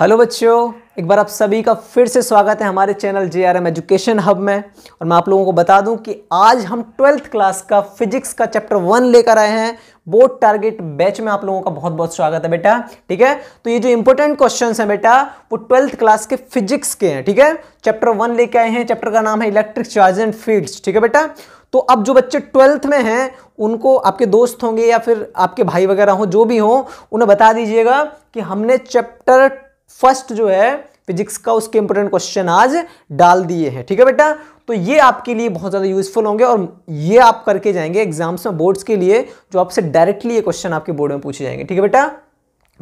hello बच्चों एक बार आप सभी का फिर से स्वागत है हमारे channel J R M education hub में और मैं आप लोगों को बता दूं कि आज हम ट्वेल्थ क्लास का फिजिक्स का चैप्टर वन लेकर आए हैं बोर्ड टारगेट बैच में आप लोगों का बहुत बहुत स्वागत है बेटा ठीक है तो ये जो इंपॉर्टेंट क्वेश्चन है बेटा वो ट्वेल्थ क्लास के फिजिक्स के हैं ठीक है चैप्टर वन लेके आए हैं चैप्टर का नाम है इलेक्ट्रिक चार्ज एंड फील्ड्स ठीक है बेटा तो अब जो बच्चे ट्वेल्थ में हैं उनको आपके दोस्त होंगे या फिर आपके भाई वगैरह हों जो भी हों उन्हें बता दीजिएगा कि हमने चैप्टर फर्स्ट जो है फिजिक्स का उसके इंपोर्टेंट क्वेश्चन आज डाल दिए हैं ठीक है बेटा तो ये आपके लिए बहुत ज़्यादा यूजफुल होंगे और ये आप करके जाएंगे एग्जाम्स में बोर्ड्स के लिए जो आपसे डायरेक्टली ये क्वेश्चन आपके बोर्ड में पूछे जाएंगे ठीक है बेटा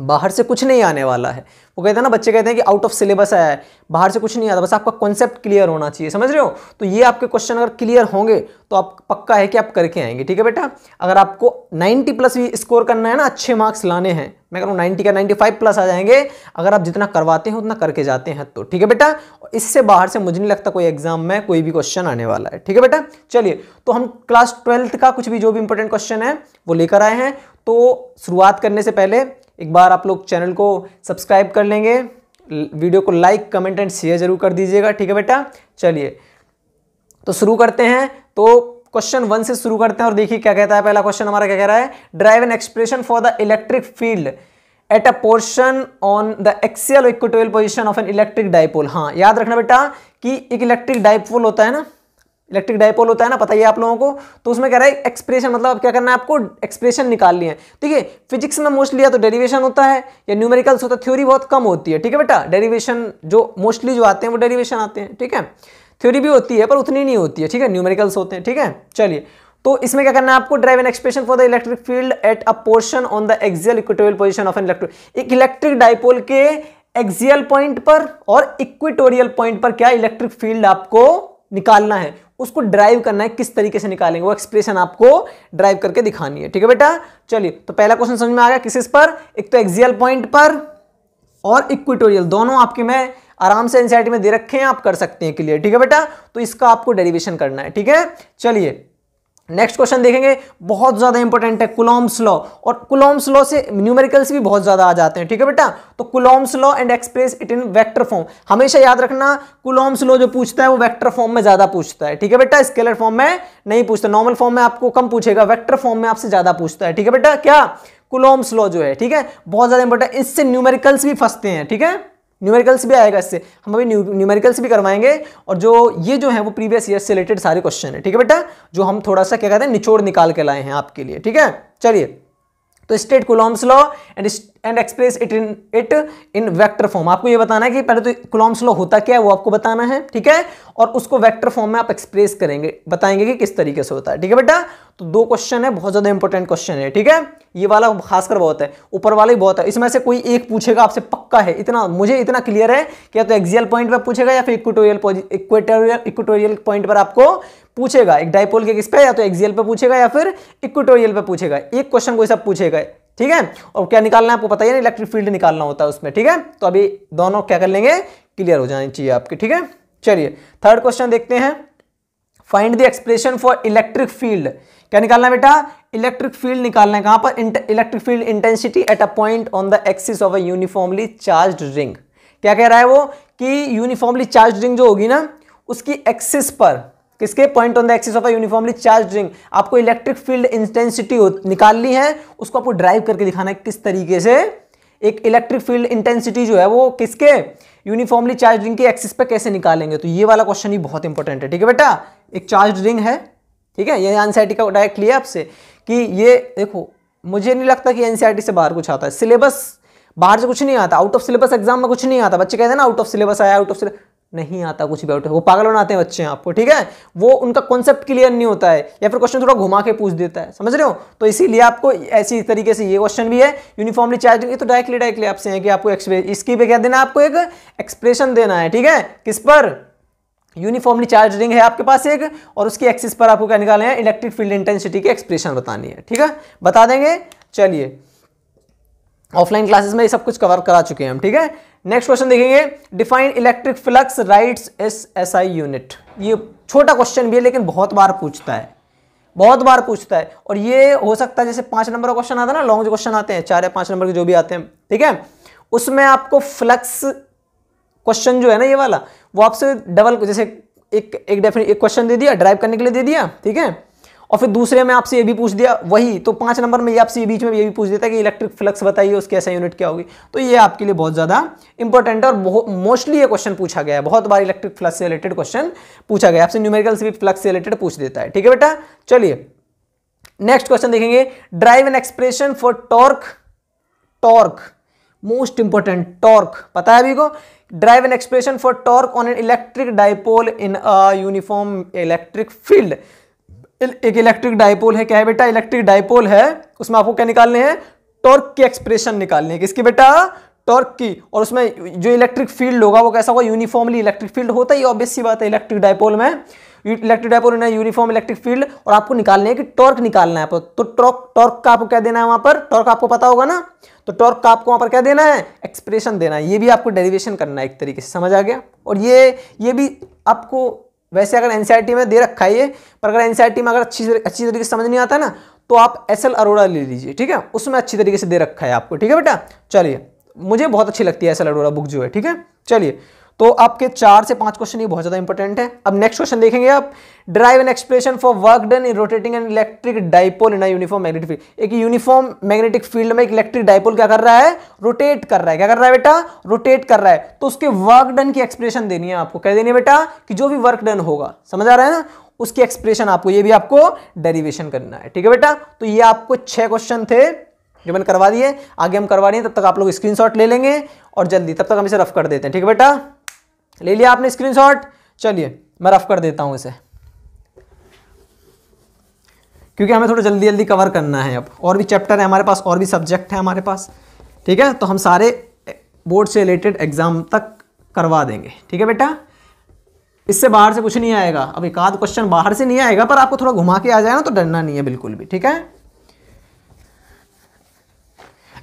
बाहर से कुछ नहीं आने वाला है वो कहते हैं ना बच्चे कहते हैं कि आउट ऑफ सिलेबस आया है बाहर से कुछ नहीं आता बस आपका कॉन्सेप्ट क्लियर होना चाहिए समझ रहे हो तो ये आपके क्वेश्चन अगर क्लियर होंगे तो आप पक्का है कि आप करके आएंगे ठीक है बेटा अगर आपको 90 प्लस भी स्कोर करना है ना अच्छे मार्क्स लाने हैं मैं कह रहा हूँ नाइन्टी का नाइन्टी प्लस आ जाएंगे अगर आप जितना करवाते हैं उतना करके जाते हैं तो ठीक है बेटा इससे बाहर से मुझे नहीं लगता कोई एग्जाम में कोई भी क्वेश्चन आने वाला है ठीक है बेटा चलिए तो हम क्लास ट्वेल्थ का कुछ भी जो भी इंपॉर्टेंट क्वेश्चन है वो लेकर आए हैं तो शुरुआत करने से पहले एक बार आप लोग चैनल को सब्सक्राइब कर लेंगे वीडियो को लाइक कमेंट एंड शेयर जरूर कर दीजिएगा ठीक है बेटा चलिए तो शुरू करते हैं तो क्वेश्चन वन से शुरू करते हैं और देखिए क्या कहता है पहला क्वेश्चन हमारा क्या कह रहा है derive an expression for the electric field at a portion on the axial equatorial position of an electric dipole हाँ याद रखना बेटा कि एक इलेक्ट्रिक डाइपोल होता है ना इलेक्ट्रिक डायपोल होता है ना पता ही आप लोगों को तो उसमें कह रहा है एक्सप्रेशन मतलब अब क्या करना है आपको एक्सप्रेशन निकालनी है ठीक है फिजिक्स में मोस्टली या तो डेरिवेशन होता है या न्यूमेरिकल्स होता है थ्योरी बहुत कम होती है ठीक है बेटा डेरिवेशन जो मोस्टली जो आते हैं वो डेरिवेशन आते हैं ठीक है थ्योरी भी होती है पर उतनी नहीं होती है ठीक है न्यूमेरिकल्स होते हैं ठीक है चलिए तो इसमें क्या करना है आपको derive an expression for the electric field at a portion on the axial equatorial position of an electric एक इलेक्ट्रिक डायपोल के एक्सियल पॉइंट पर और इक्विटोरियल पॉइंट पर क्या इलेक्ट्रिक फील्ड आपको निकालना है उसको ड्राइव करना है किस तरीके से निकालेंगे वो एक्सप्रेशन आपको ड्राइव करके दिखानी है ठीक है बेटा चलिए तो पहला क्वेश्चन समझ में आ गया किस पर एक तो एक्सियल पॉइंट पर और इक्विटोरियल दोनों आपके में आराम से एनसीआरटी में दे रखे हैं आप कर सकते हैं क्लियर ठीक है बेटा तो इसका आपको डेरिवेशन करना है ठीक है चलिए नेक्स्ट क्वेश्चन देखेंगे बहुत ज़्यादा इंपॉर्टेंट है कुलॉम्स लॉ और कुलॉम्स लॉ से न्यूमेरिकल्स भी बहुत ज़्यादा आ जाते हैं ठीक है बेटा तो Coulomb's law and express it in vector form हमेशा याद रखना कुलॉम्स लॉ जो पूछता है वो वेक्टर फॉर्म में ज़्यादा पूछता है ठीक है बेटा स्केलर फॉर्म में नहीं पूछता नॉर्मल फॉर्म में आपको कम पूछेगा वैक्टर फॉर्म में आपसे ज़्यादा पूछता है ठीक है बेटा क्या कुलॉम्स लॉ जो है ठीक है बहुत ज़्यादा इंपॉर्टेंट इससे न्यूमेरिकल्स भी फंसते हैं ठीक है न्यूमेरिकल्स भी आएगा इससे हम अभी न्यूमेरिकल्स भी करवाएंगे और जो ये जो है वो प्रीवियस ईयर से रिलेटेड सारे क्वेश्चन है ठीक है बेटा जो हम थोड़ा सा क्या कहते हैं निचोड़ निकाल के लाए हैं आपके लिए ठीक है चलिए तो state Coulomb's law and and express it in it in vector form आपको ये बताना है कि पहले तो कुलॉम्स लॉ होता क्या है वो आपको बताना है ठीक है और उसको वेक्टर फॉर्म में आप एक्सप्रेस करेंगे बताएंगे कि किस तरीके से होता है ठीक है बेटा तो दो क्वेश्चन है बहुत ज़्यादा इंपॉर्टेंट क्वेश्चन है ठीक है ये वाला खासकर बहुत है ऊपर वाला ही बहुत है इसमें से कोई एक पूछेगा आपसे पक्का है इतना मुझे इतना क्लियर है कि या तो एक्जियल पॉइंट पर पूछेगा या फिर इक्वेटोरियल इक्वेटोरियल इक्वेटोरियल पॉइंट पर आपको पूछेगा एक डायपोल के किस पे या तो एक्सियल पे पूछेगा या फिर इक्वेटोरियल पे पूछेगा एक क्वेश्चन को सब पूछेगा ठीक है और क्या निकालना है आपको पता ही इलेक्ट्रिक फील्ड निकालना होता है उसमें ठीक है तो अभी दोनों क्या कर लेंगे क्लियर हो जानी चाहिए आपके ठीक है चलिए थर्ड क्वेश्चन देखते हैं find the expression for electric field क्या निकालना बेटा इलेक्ट्रिक फील्ड निकालना है कहां पर electric field intensity at a point on the axis of a uniformly charge ring क्या कह रहा है वो कि यूनिफॉर्मली चार्ज रिंग जो होगी ना उसकी एक्सिस पर किसके point on the axis of a uniformly charge ring आपको इलेक्ट्रिक फील्ड इंटेंसिटी निकालनी है उसको आपको ड्राइव करके दिखाना है किस तरीके से एक इलेक्ट्रिक फील्ड इंटेंसिटी जो है वो किसके यूनिफॉर्मली चार्ज रिंग के एक्सिस पे कैसे निकालेंगे तो ये वाला क्वेश्चन ही बहुत इंपॉर्टेंट है ठीक है बेटा एक चार्ज रिंग है ठीक है ये एनसीआईटी e का डायरेक्ट लिया आपसे कि ये देखो मुझे नहीं लगता कि एनसीआरटी e से बाहर कुछ आता है सिलेबस बाहर से कुछ नहीं आता आउट ऑफ सिलेबस एग्जाम में कुछ नहीं आता बच्चे कहते हैं ना आउट ऑफ सिलेबस आया आउट ऑफ सिलेबस नहीं आता कुछ भी आउट वो पागल बनाते हैं बच्चे आपको ठीक है वो उनका कॉन्सेप्ट क्लियर नहीं होता है या फिर क्वेश्चन थोड़ा घुमा के पूछ देता है समझ रहे हो तो इसीलिए आपको ऐसी तरीके से ये क्वेश्चन भी है यूनिफॉर्मली चार्ज ये तो डायरेक्टली डायरेक्टली आपसे है कि आपको इसकी पे क्या देना आपको एक एक्सप्रेशन देना है ठीक है किस पर यूनिफॉर्मली चार्ज रिंग है आपके पास एक और उसकी एक्सिस पर आपको क्या निकालना है इलेक्ट्रिक फील्ड इंटेंसिटी की एक्सप्रेशन बतानी है ठीक है बता देंगे चलिए ऑफलाइन क्लासेस में ये सब कुछ कवर करा चुके हैं हम ठीक है नेक्स्ट क्वेश्चन देखेंगे define electric flux write its S S I unit ये छोटा क्वेश्चन भी है लेकिन बहुत बार पूछता है बहुत बार पूछता है और ये हो सकता है जैसे पांच नंबर का क्वेश्चन आता है ना लॉन्ग जो क्वेश्चन आते हैं चार या पांच नंबर के जो भी आते हैं ठीक है उसमें आपको फ्लक्स क्वेश्चन जो है ना ये वाला वो आपसे डबल जैसे एक एक डेफिनेट एक क्वेश्चन दे दिया ड्राइव करने के लिए दे दिया ठीक है और फिर दूसरे में आपसे ये भी पूछ दिया वही तो पांच नंबर में ये आपसे बीच में ये भी पूछ देता है कि इलेक्ट्रिक फ्लक्स बताइए उसके ऐसा यूनिट क्या होगी तो ये आपके लिए बहुत ज़्यादा इंपॉर्टेंट और मोस्टली ये क्वेश्चन पूछा गया है बहुत बार इलेक्ट्रिक फ्लक्स से रिलेटेड क्वेश्चन पूछा गया आपसे न्यूमेरिकल से भी फ्लक्स से रिलेटेड पूछ देता है ठीक है बेटा चलिए नेक्स्ट क्वेश्चन देखेंगे derive an expression for torque torque most important torque पता है अभी को derive an expression for torque on an electric dipole in a uniform electric field एक इलेक्ट्रिक डायपोल है क्या है बेटा इलेक्ट्रिक डायपोल है उसमें आपको क्या निकालने हैं टॉर्क की एक्सप्रेशन निकालने है किसकी बेटा टॉर्क की और उसमें जो इलेक्ट्रिक फील्ड होगा वो कैसा होगा यूनिफॉर्मली इलेक्ट्रिक फील्ड होता ही ऑब्वियस सी बात है इलेक्ट्रिक डायपोल में इलेक्ट्रिक डायपोल ना यूनिफॉर्म इलेक्ट्रिक फील्ड और आपको निकालने है कि टॉर्क निकालना है आपको तो टॉर्क टॉर्क का आपको क्या देना है वहां पर टॉर्क आपको पता होगा ना तो टॉर्क का आपको वहां पर क्या देना है एक्सप्रेशन देना है ये भी आपको डेरिवेशन करना है एक तरीके से समझ आ गया और ये ये भी आपको वैसे अगर एन में दे रखा है ये पर अगर एन में अगर अच्छी अच्छी तरीके से समझ नहीं आता ना तो आप एस एल अरोड़ा ले लीजिए ठीक है उसमें अच्छी तरीके से दे रखा है आपको ठीक है बेटा चलिए मुझे बहुत अच्छी लगती है एस एल अरोड़ा बुक जो है ठीक है चलिए तो आपके चार से पांच क्वेश्चन ये बहुत ज्यादा इंपॉर्टेंट है अब नेक्स्ट क्वेश्चन देखेंगे आप derive an expression for work done in rotating an electric dipole in uniform magnetic field एक यूनिफॉर्म मैग्नेटिक फील्ड में एक इलेक्ट्रिक डाइपोल क्या कर रहा है रोटेट कर रहा है क्या कर रहा है बेटा रोटेट कर रहा है तो उसके वर्क डन की एक्सप्रेशन देनी है आपको कह देनी है बेटा कि जो भी वर्क डन होगा समझ आ रहा है ना उसकी एक्सप्रेशन आपको ये भी आपको डेरिवेशन करना है ठीक है बेटा तो ये आपको छह क्वेश्चन थे जो मैंने करवा दिए आगे हम करवा रहे हैं तब तक आप लोग स्क्रीनशॉट ले लेंगे और जल्दी तब तक हम इसे रफ कर देते हैं ठीक है बेटा ले लिया आपने स्क्रीनशॉट चलिए मैं रफ कर देता हूँ इसे क्योंकि हमें थोड़ा जल्दी जल्दी कवर करना है अब और भी चैप्टर है हमारे पास और भी सब्जेक्ट है हमारे पास ठीक है तो हम सारे बोर्ड से रिलेटेड एग्ज़ाम तक करवा देंगे ठीक है बेटा इससे बाहर से कुछ नहीं आएगा अब एक आध क्वेश्चन बाहर से नहीं आएगा पर आपको थोड़ा घुमा के आ जाए ना तो डरना नहीं है बिल्कुल भी ठीक है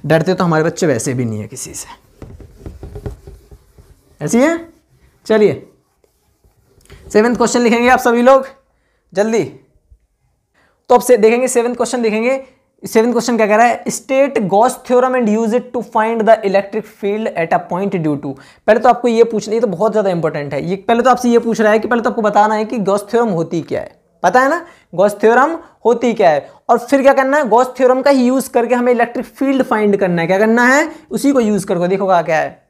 डरते तो हमारे बच्चे वैसे भी नहीं है किसी से ऐसी है चलिए सेवेंथ क्वेश्चन लिखेंगे आप सभी लोग जल्दी तो अब से देखेंगे सेवेंथ क्वेश्चन देखेंगे सेवेंथ क्वेश्चन क्या कह रहा है state Gauss theorem and use it to find the electric field at a point due to पहले तो आपको ये पूछना ये तो बहुत ज़्यादा इंपॉर्टेंट है ये पहले तो आपसे ये पूछ रहा है कि पहले तो आपको बताना है कि गॉस थ्योरम होती क्या है पता है ना गॉस थ्योरम होती क्या है और फिर क्या करना है गॉस थ्योरम का ही यूज़ करके हमें इलेक्ट्रिक फील्ड फाइंड करना है क्या करना है उसी को यूज़ करके देखो क्या है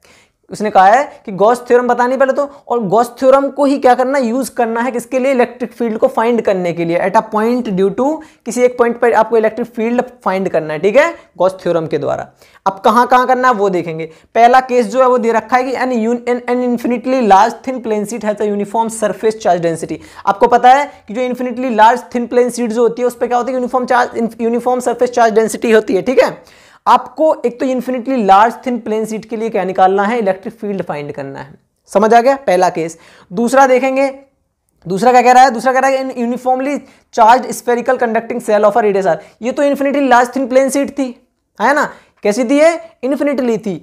उसने कहा है कि गॉस थ्योरम बतानी पहले तो और गॉस थ्योरम को ही क्या करना यूज करना है किसके लिए इलेक्ट्रिक फील्ड को फाइंड करने के लिए at a point due to किसी एक पॉइंट पर आपको इलेक्ट्रिक फील्ड फाइंड करना है ठीक है गॉस थ्योरम के द्वारा अब कहां कहां करना है वो देखेंगे पहला केस जो है वो दे रखा है कि an an an infinitely large thin plane sheet है यूनिफॉर्म सर्फेस चार्ज डेंसिटी आपको पता है कि जो infinitely large thin plane sheet जो होती है उस पर क्या होती है uniform charge uniform surface charge density होती है ठीक है आपको एक तो infinitely large thin plane sheet के लिए क्या निकालना है इलेक्ट्रिक फील्ड फाइंड करना है समझ आ गया पहला केस दूसरा देखेंगे दूसरा क्या कह रहा है दूसरा कह रहा है uniformly charge spherical conducting shell of a radius R ये तो infinitely large thin plane sheet थी है ना कैसी थी है इन्फिनिटली थी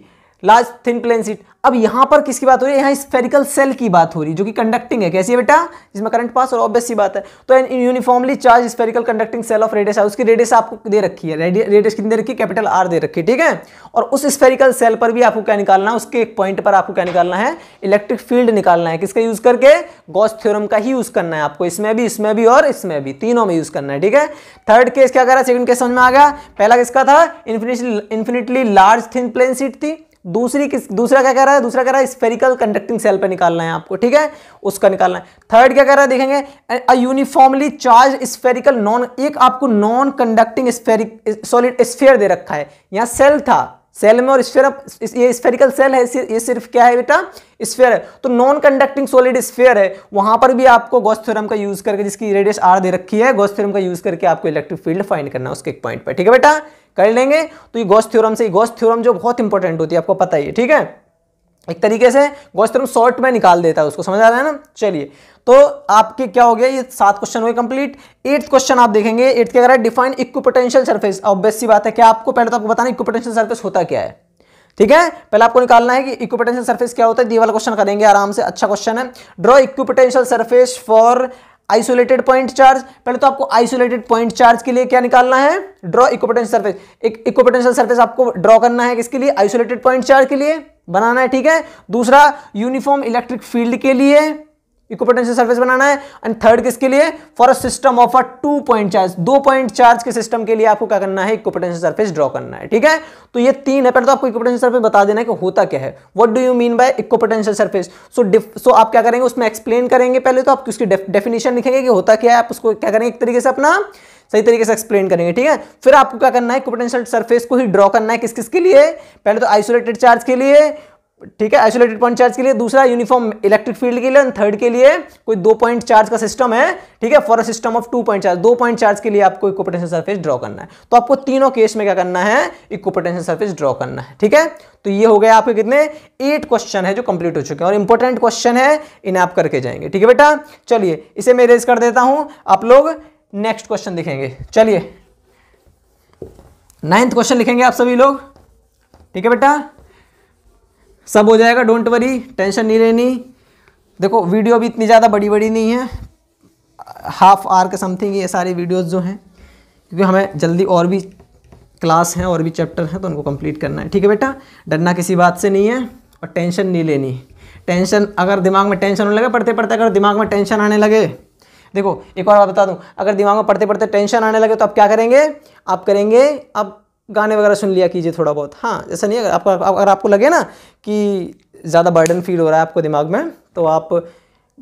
लार्ज थिन प्लेन सीट अब यहां पर किसकी बात हो रही है यहां स्फेरिकल सेल की बात हो रही है जो कि कंडक्टिंग है कैसी है बेटा जिसमें करंट पास और ऑब्वियस सी बात है तो uniformly charge spherical conducting shell of radius है उसकी रेडियस आपको दे रखी है रेडियस कितनी दे रखी है कैपिटल आर दे रखी है ठीक है और उस स्फेरिकल सेल पर भी आपको क्या निकालना है उसके एक पॉइंट पर आपको क्या निकालना है इलेक्ट्रिक फील्ड निकालना है किसका यूज करके गॉस थ्योरम का ही यूज करना है आपको इसमें भी इसमें भी और इसमें भी तीनों में यूज करना है ठीक है थर्ड केस क्या कर रहा है सेकंड केस समझ में आ गया पहला किसका था infinitely large thin plane sheet थी दूसरी किस दूसरा क्या कह रहा है दूसरा कह रहा है स्पेरिकल कंडक्टिंग सेल पे निकालना है आपको ठीक है उसका निकालना है थर्ड क्या कह रहा है देखेंगे a uniformly charge spherical non एक आपको non conducting spheric solid sphere दे रखा है यहाँ सेल था सेल में और स्फेयर ये स्फेरिकल सेल है ये सिर्फ क्या है बेटा स्फेयर है तो नॉन कंडक्टिंग सॉलिड स्फेयर है वहां पर भी आपको गॉस थ्योरम का यूज करके जिसकी रेडियस आर दे रखी है गॉस थ्योरम का यूज करके आपको इलेक्ट्रिक फील्ड फाइंड करना है उसके एक पॉइंट पर ठीक है बेटा कर लेंगे तो ये गोस्ट थ्योरम से गोस्ट थ्योरम जो बहुत इंपॉर्टेंट होती है आपको पता ही है ठीक है एक तरीके से गॉस थ्योरम शॉर्ट में निकाल देता है उसको समझ आ रहा है ना चलिए तो आपके क्या हो गया ये सात क्वेश्चन हुए कंप्लीट एट्थ क्वेश्चन आप देखेंगे एट्थ क्या कह डिफाइन इक्विपोटेंशियल सर्फेस ऑब्वियस सी बात है क्या आपको पहले तो आपको बताना इक्विपोटेंशियल सर्फेस होता क्या है ठीक है पहले आपको निकालना है कि इक्विपोटेंशियल सर्फेस क्या होता है ये वाला क्वेश्चन करेंगे आराम से अच्छा क्वेश्चन है draw equipotential surface for isolated point charge पहले तो आपको आइसोलेटेड पॉइंट चार्ज के लिए क्या निकालना है ड्रॉ इक्वपोटेंशियल सर्फेस एक इक्वपोटेंशियल सर्फेस आपको ड्रॉ करना है किसके लिए आइसोलेटेड पॉइंट चार्ज के लिए बनाना है ठीक है दूसरा यूनिफॉर्म इलेक्ट्रिक फील्ड के लिए इक्विपोटेंशियल सरफेस बनाना है एंड थर्ड किसके लिए for a system of a two point charge दो पॉइंट चार्ज के सिस्टम के लिए आपको क्या करना है इक्विपोटेंशियल सरफेस ड्रॉ करना है ठीक है तो ये तीन है पहले तो आपको इक्विपोटेंशियल सरफेस बता देना है कि होता क्या है what do you mean by equipotential surface so so आप क्या करेंगे उसमें एक्सप्लेन करेंगे पहले तो आप उसकी डेफिनेशन लिखेंगे कि होता क्या है आप उसको क्या करेंगे एक तरीके से अपना सही तरीके से एक्सप्लेन करेंगे ठीक है फिर आपको क्या करना है इक्विपोटेंशियल सरफेस को ही ड्रॉ करना है किस किस के लिए पहले तो आइसोलेटेड चार्ज के लिए ठीक है आइसोलेटेड पॉइंट चार्ज के लिए दूसरा यूनिफॉर्म इलेक्ट्रिक फील्ड के लिए थर्ड के लिए कोई दो पॉइंट चार्ज का सिस्टम है ठीक है for a system of two point charge दो पॉइंट चार्ज के लिए आपको इक्वपोटेंशियल सरफेस ड्रॉ करना है तो आपको तीनों केस में क्या करना है इक्वपोटेंशियल सरफेस ड्रॉ करना है ठीक है तो ये हो गया आपके कितने एट क्वेश्चन है जो कंप्लीट हो चुके हैं और इंपॉर्टेंट क्वेश्चन है इन्हें आप करके जाएंगे ठीक है बेटा चलिए इसे मैं रेज कर देता हूं आप लोग नेक्स्ट क्वेश्चन लिखेंगे चलिए नाइन्थ क्वेश्चन लिखेंगे आप सभी लोग ठीक है बेटा सब हो जाएगा डोंट वरी टेंशन नहीं लेनी देखो वीडियो भी इतनी ज़्यादा बड़ी बड़ी नहीं है हाफ आर के समथिंग ये सारी वीडियोज़ जो हैं क्योंकि हमें जल्दी और भी क्लास हैं और भी चैप्टर हैं तो उनको कंप्लीट करना है ठीक है बेटा डरना किसी बात से नहीं है और टेंशन नहीं लेनी टेंशन अगर दिमाग में टेंशन होने लगे पढ़ते पढ़ते अगर दिमाग में टेंशन आने लगे देखो एक और बात बता दूं अगर दिमाग में पढ़ते पढ़ते टेंशन आने लगे तो आप क्या करेंगे आप करेंगे अब गाने वगैरह सुन लिया कीजिए थोड़ा बहुत हाँ ऐसा नहीं अगर आपका अगर आपको लगे ना कि ज़्यादा बर्डन फील हो रहा है आपको दिमाग में तो आप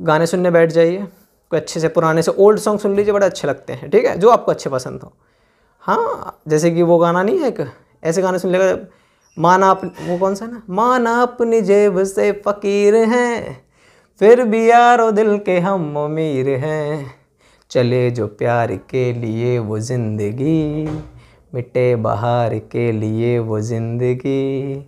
गाने सुनने बैठ जाइए कोई अच्छे से पुराने से ओल्ड सॉन्ग सुन लीजिए बड़े अच्छे लगते हैं ठीक है जो आपको अच्छे पसंद हो हाँ जैसे कि वो गाना नहीं है एक ऐसे गाने सुन लेगा माना आप वो कौन सा ना माना अपनी जेब से फ़कीर हैं फिर भी यारो दिल के हम अमीर हैं चले जो प्यार के लिए वो ज़िंदगी मिटे बहार के लिए वो ज़िंदगी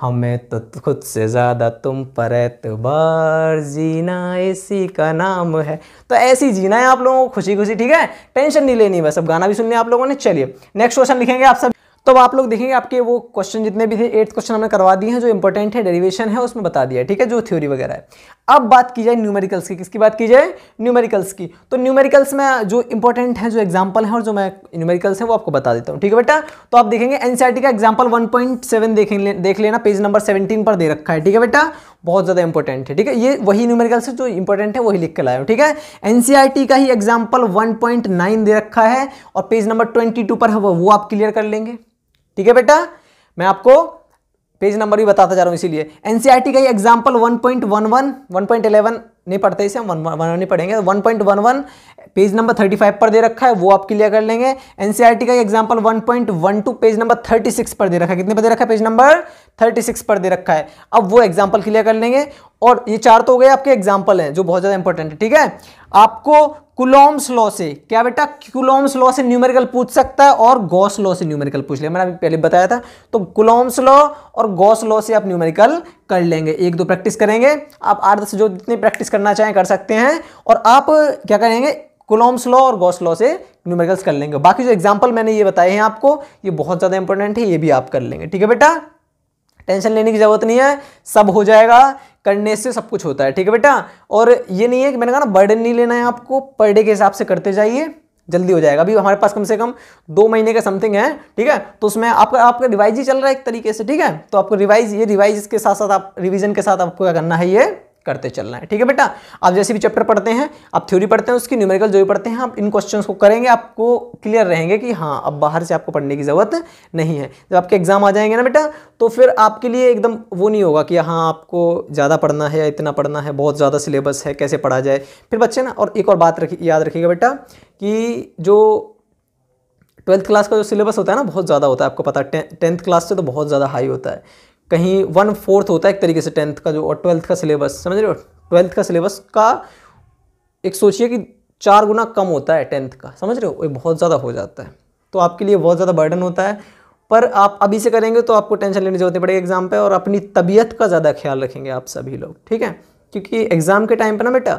हमें तो खुद से ज़्यादा तुम पर एतबार जीना इसी का नाम है तो ऐसी जीना है आप लोगों को खुशी खुशी ठीक है टेंशन नहीं लेनी बस अब गाना भी सुनने आप लोगों ने चलिए नेक्स्ट क्वेश्चन लिखेंगे आप सब तो अब आप लोग देखेंगे आपके वो क्वेश्चन जितने भी थे एट्थ क्वेश्चन हमने करवा दिए हैं जो इंपॉर्टेंट है डेरिवेशन है उसमें बता दिया ठीक है जो थ्योरी वगैरह है अब बात की जाए न्यूमेरिकल्स की किसकी बात की जाए न्यूमेरिकल्स की तो न्यूमेरिकल्स में जो इंपॉर्टेंट है जो एग्जाम्पल है और जो मैं न्यूमेरिकल्स है वो आपको बता देता हूँ ठीक है बेटा तो आप देखेंगे एनसीआरटी e का एग्जाम्पल वन पॉइंट देख लेना पेज नंबर सेवेंटीन पर दे रखा है ठीक है बेटा बहुत ज़्यादा इंपॉर्टेंट है ठीक है ये वही न्यूमेरिकल्स जो इंपॉर्टेंट है वही लिख के लाया ठीक है एनसीआरटी e का ही एग्जाम्पल वन दे रखा है और पेज नंबर ट्वेंटी पर है वो आप क्लियर कर लेंगे ठीक है बेटा मैं आपको पेज नंबर भी बताता जा रहा हूं इसीलिए एनसीईआरटी e का वन वन 1.11 1.11 नहीं पढ़ते इसे हम वन वन नहीं पढ़ेंगे 1.11 पेज नंबर 35 पर दे रखा है वो आप क्लियर कर लेंगे एनसीईआरटी e का ये एग्जाम्पल 1.12 पेज नंबर 36 पर दे रखा है कितने पर दे रखा है पेज नंबर थर्टी सिक्स पर दे रखा है अब वो एग्जाम्पल क्लियर कर लेंगे और ये चार तो हो गए आपके एग्जाम्पल हैं जो बहुत ज़्यादा इंपॉर्टेंट है ठीक है आपको कुलॉम्स लॉ से क्या बेटा कुलॉम्स लॉ से न्यूमेरिकल पूछ सकता है और गॉस लॉ से न्यूमेरिकल पूछ लिया मैंने अभी पहले बताया था तो कुलॉम्स लॉ और गॉस लॉ से आप न्यूमेरिकल कर लेंगे एक दो प्रैक्टिस करेंगे आप आठ दस जो जितनी प्रैक्टिस करना चाहें कर सकते हैं और आप क्या करेंगे कुलॉम्स लॉ और गॉस लॉ से न्यूमेरिकल्स कर लेंगे बाकी जो एग्जाम्पल मैंने ये बताए हैं आपको ये बहुत ज़्यादा इंपॉर्टेंट है ये भी आप कर लेंगे ठीक है बेटा टेंशन लेने की ज़रूरत नहीं है सब हो जाएगा करने से सब कुछ होता है ठीक है बेटा और ये नहीं है कि मैंने कहा ना बर्डन नहीं लेना है आपको पर डे के हिसाब से करते जाइए जल्दी हो जाएगा अभी हमारे पास कम से कम दो महीने का समथिंग है ठीक है तो उसमें आपका आपका रिवाइज ही चल रहा है एक तरीके से ठीक है तो आपको रिवाइज ये रिवाइज के साथ साथ आप रिविजन के साथ आपको क्या करना है ये करते चलना है ठीक है बेटा आप जैसे भी चैप्टर पढ़ते हैं आप थ्योरी पढ़ते हैं उसकी न्यूमेरिकल जो भी पढ़ते हैं आप इन क्वेश्चंस को करेंगे आपको क्लियर रहेंगे कि हाँ अब बाहर से आपको पढ़ने की ज़रूरत नहीं है जब आपके एग्ज़ाम आ जाएंगे ना बेटा तो फिर आपके लिए एकदम वो नहीं होगा कि हाँ आपको ज़्यादा पढ़ना है या इतना पढ़ना है बहुत ज़्यादा सिलेबस है कैसे पढ़ा जाए फिर बच्चे ना और एक और बात रखी याद रखिएगा बेटा कि जो ट्वेल्थ क्लास का जो सिलेबस होता है ना बहुत ज़्यादा होता है आपको पता है टेंथ क्लास से तो बहुत ज़्यादा हाई होता है कहीं वन फोर्थ होता है एक तरीके से टेंथ का जो और ट्वेल्थ का सिलेबस समझ रहे हो ट्वेल्थ का सिलेबस का एक सोचिए कि चार गुना कम होता है टेंथ का समझ रहे हो ये बहुत ज़्यादा हो जाता है तो आपके लिए बहुत ज़्यादा बर्डन होता है पर आप अभी से करेंगे तो आपको टेंशन लेने जरूरत पड़ेगी एग्ज़ाम पे और अपनी तबीयत का ज़्यादा ख्याल रखेंगे आप सभी लोग ठीक है क्योंकि एग्ज़ाम के टाइम पर ना बेटा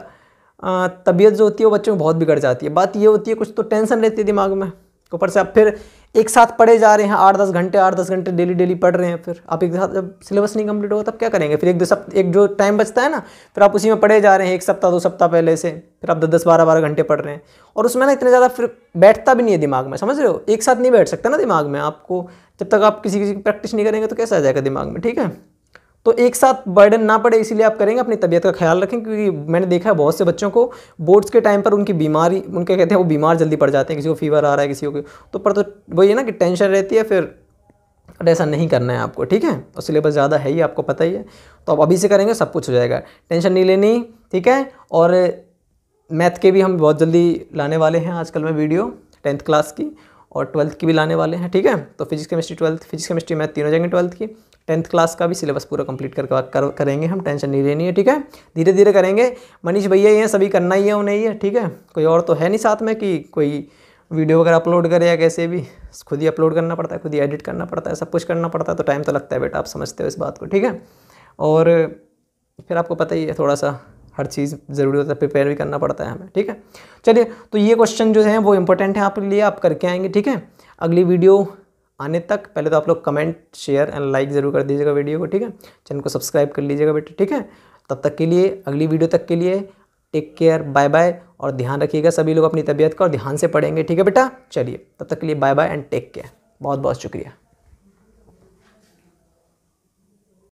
तबीयत जो होती है वो बच्चों में बहुत बिगड़ जाती है बात ये होती है कुछ तो टेंशन रहती है दिमाग में उसके ऊपर से आप फिर एक साथ पढ़े जा रहे हैं आठ दस घंटे आठ दस घंटे डेली डेली पढ़ रहे हैं फिर आप एक साथ जब सिलेबस नहीं कंप्लीट होगा तब क्या करेंगे फिर एक दो सप्ताह एक जो टाइम बचता है ना फिर आप उसी में पढ़े जा रहे हैं एक सप्ताह दो सप्ताह पहले से फिर आप दस दस बारह बारह घंटे पढ़ रहे हैं और उसमें ना इतने ज़्यादा फिर बैठता भी नहीं है दिमाग में समझ रहे हो एक साथ नहीं बैठ सकता ना दिमाग में आपको जब तक आप किसी किसी की प्रैक्टिस नहीं करेंगे तो कैसा आ जाएगा दिमाग में ठीक है तो एक साथ बर्डन ना पड़े इसीलिए आप करेंगे अपनी तबीयत का ख्याल रखें क्योंकि मैंने देखा है बहुत से बच्चों को बोर्ड्स के टाइम पर उनकी बीमारी उनके कहते हैं वो बीमार जल्दी पड़ जाते हैं किसी को फीवर आ रहा है किसी को तो पर तो वही है ना कि टेंशन रहती है फिर ऐसा नहीं करना है आपको ठीक है और सिलेबस ज़्यादा है ही आपको पता ही है तो आप अभी से करेंगे सब कुछ हो जाएगा टेंशन नहीं लेनी ठीक है और मैथ के भी हम बहुत जल्दी लाने वाले हैं आजकल में वीडियो टेंथ क्लास की और ट्वेल्थ की भी लाने वाले हैं ठीक है तो physics chemistry twelfth physics chemistry math तीनों जाएंगे ट्वेल्थ की टेंथ क्लास का भी सिलेबस पूरा कंप्लीट कर, कर करेंगे हम टेंशन नहीं लेनी है ठीक है धीरे धीरे करेंगे मनीष भैया ये सभी करना ही है उन्हें है ठीक है कोई और तो है नहीं साथ में कि कोई वीडियो वगैरह अपलोड करे या कैसे भी खुद ही अपलोड करना पड़ता है खुद ही एडिट करना पड़ता है सब कुछ करना पड़ता है तो टाइम तो लगता है बेटा आप समझते हो इस बात को ठीक है और फिर आपको पता ही है थोड़ा सा हर चीज़ ज़रूरी होता है प्रिपेयर भी करना पड़ता है हमें ठीक है चलिए तो ये क्वेश्चन जो है वो इंपॉर्टेंट है आपके लिए आप करके आएंगे ठीक है अगली वीडियो आने तक पहले तो आप लोग कमेंट शेयर एंड लाइक ज़रूर कर दीजिएगा वीडियो को ठीक है चैनल को सब्सक्राइब कर लीजिएगा बेटे ठीक है तब तक के लिए अगली वीडियो तक के लिए टेक केयर बाय बाय और ध्यान रखिएगा सभी लोग अपनी तबीयत का और ध्यान से पढ़ेंगे ठीक है बेटा चलिए तब तक के लिए bye bye and take care बहुत बहुत शुक्रिया